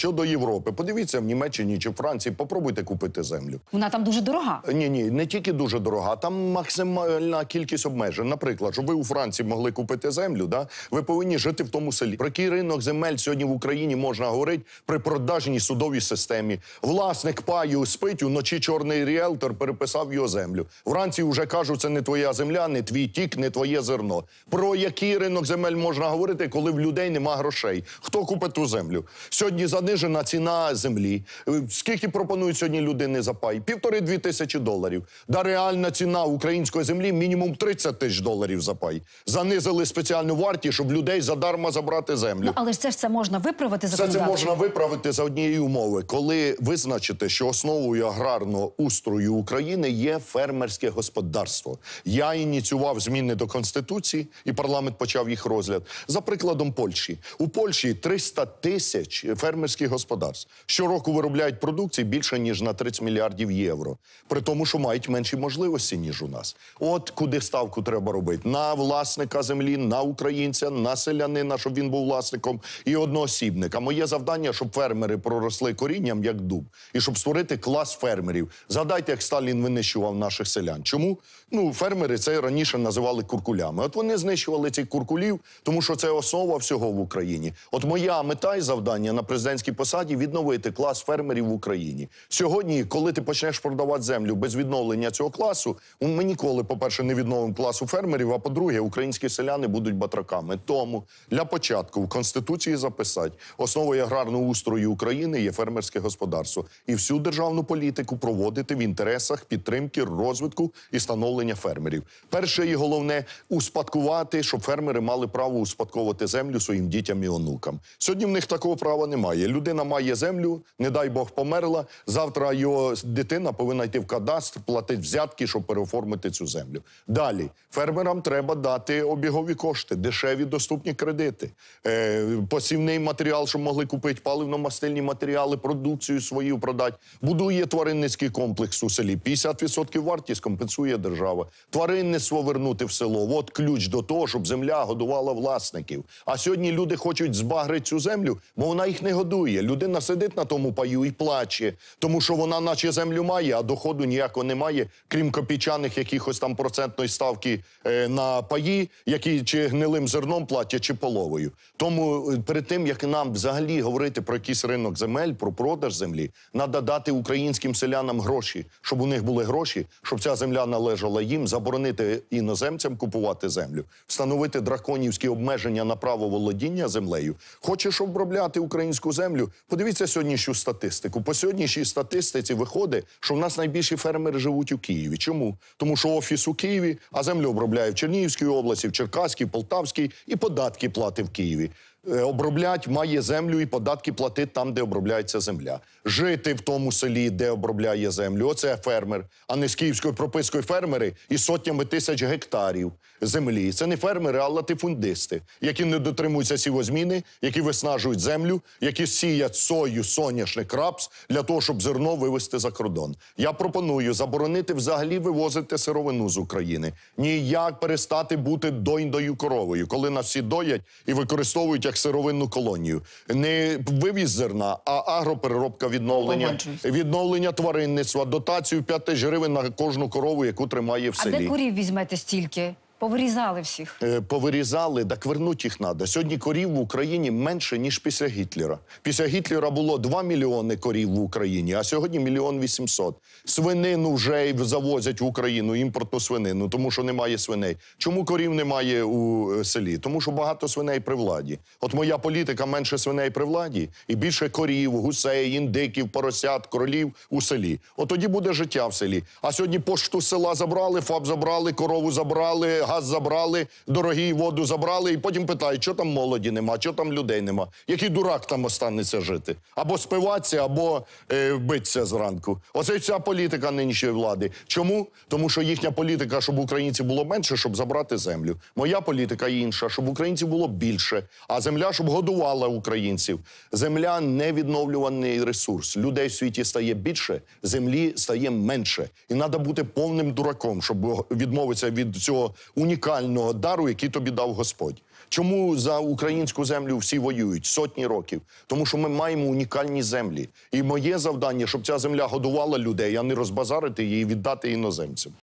Щодо Європи, подивіться в Німеччині чи Франції, попробуйте купити землю. Вона там дуже дорога. Ні, ні, не тільки дуже дорога, там максимальна кількість обмежень. Наприклад, щоб ви у Франції могли купити землю, да ви повинні жити в тому селі. Про який ринок земель сьогодні в Україні можна говорити при продажній судовій системі. Власник паю спить уночі чорний ріелтор переписав його землю. Вранці вже кажуть, це не твоя земля, не твій тік, не твоє зерно. Про який ринок земель можна говорити, коли в людей нема грошей? Хто купить ту землю? Сьогодні за Знижена ціна землі. Е, скільки пропонують сьогодні людини за пай? Півтори-дві тисячі доларів. Да реальна ціна української землі мінімум 30 тисяч доларів за пай. Занизили спеціальну вартість, щоб людей задарма забрати землю. Ну, але ж це ж це можна виправити за це можна виправити за однієї умови, коли визначите, що основою аграрного устрою України є фермерське господарство. Я ініціював зміни до конституції, і парламент почав їх розгляд. За прикладом Польщі у Польщі 300 тисяч фермерських сільських господарств. Щороку виробляють продукції більше ніж на 30 мільярдів євро, при тому, що мають менші можливості ніж у нас. От куди ставку треба робити на власника землі, на українця, на селянина, щоб він був власником і одноосібника. Моє завдання, щоб фермери проросли корінням як дуб, і щоб створити клас фермерів. Згадайте, як Сталін винищував наших селян. Чому ну фермери це раніше називали куркулями? От вони знищували цих куркулів, тому що це основа всього в Україні. От моя мета і завдання на президентській фермерській посаді відновити клас фермерів в Україні. Сьогодні, коли ти почнеш продавати землю без відновлення цього класу, ми ніколи, по-перше, не відновимо класу фермерів. А по-друге, українські селяни будуть батраками. Тому для початку в конституції записати основою аграрного устрою України є фермерське господарство і всю державну політику проводити в інтересах підтримки, розвитку і становлення фермерів. Перше і головне успадкувати, щоб фермери мали право успадковувати землю своїм дітям і онукам. Сьогодні в них такого права немає людина має землю, не дай Бог померла. Завтра його дитина повинна йти в кадастр, платити взятки, щоб переоформити цю землю. Далі фермерам треба дати обігові кошти, дешеві доступні кредити, е, посівний матеріал, щоб могли купити паливно-мастильні матеріали, продукцію свою продати. Будує тваринницький комплекс у селі. 50% вартість компенсує держава. Тваринництво вернути в село. От ключ до того, щоб земля годувала власників. А сьогодні люди хочуть збагрити цю землю, бо вона їх не годує паює. Людина сидить на тому паю і плаче, тому що вона, наче землю має, а доходу ніякого немає, крім копійчаних якихось там процентної ставки е, на паї, які чи гнилим зерном платять, чи половою. Тому е, перед тим як нам взагалі говорити про якийсь ринок земель, про продаж землі, треба дати українським селянам гроші, щоб у них були гроші, щоб ця земля належала їм, заборонити іноземцям купувати землю, встановити драконівські обмеження на право володіння землею. Хочеш обробляти українську землю землю. Подивіться сьогоднішню статистику. По сьогоднішній статистиці виходить, що в нас найбільші фермери живуть у Києві. Чому? Тому що офіс у Києві, а землю обробляє в Чернігівській області, в Черкаській, Полтавській і податки плати в Києві. Е, оброблять, має землю і податки платить там, де обробляється земля. Жити в тому селі, де обробляє землю. Оце фермер, а не з київською пропискою фермери і сотнями тисяч гектарів землі. Це не фермери, а латифундисти, які не дотримуються сівозміни, які виснажують землю, які сіять сою, соняшник, рапс для того, щоб зерно вивезти за кордон. Я пропоную заборонити взагалі вивозити сировину з України. Ніяк перестати бути дойдою коровою, коли нас всі доять і використовують як сировинну колонію. Не вивіз зерна, а агропереробка відновлення, відновлення тваринництва, дотацію 5 тисяч гривень на кожну корову, яку тримає в селі. А де курів візьмете стільки? Повирізали всіх. Е, повирізали, так вернуть їх треба. Сьогодні корів в Україні менше, ніж після Гітлера. Після Гітлера було 2 мільйони корів в Україні, а сьогодні мільйон 800. Свинину вже завозять в Україну, імпортну свинину, тому що немає свиней. Чому корів немає у е, селі? Тому що багато свиней при владі. От моя політика менше свиней при владі і більше корів, гусей, індиків, поросят, королів у селі. От тоді буде життя в селі. А сьогодні пошту села забрали, фаб забрали, корову забрали газ забрали, дорогі воду забрали, і потім питають, що там молоді нема, що там людей нема. Який дурак там останеться жити? Або спиватися, або е, битися зранку. Оце ця політика нинішньої влади. Чому? Тому що їхня політика, щоб українців було менше, щоб забрати землю. Моя політика інша, щоб українців було більше. А земля, щоб годувала українців. Земля невідновлюваний ресурс. Людей в світі стає більше, землі стає менше. І треба бути повним дураком, щоб відмовитися від цього унікального дару, який тобі дав Господь. Чому за українську землю всі воюють сотні років? Тому що ми маємо унікальні землі. І моє завдання, щоб ця земля годувала людей, а не розбазарити її і віддати іноземцям.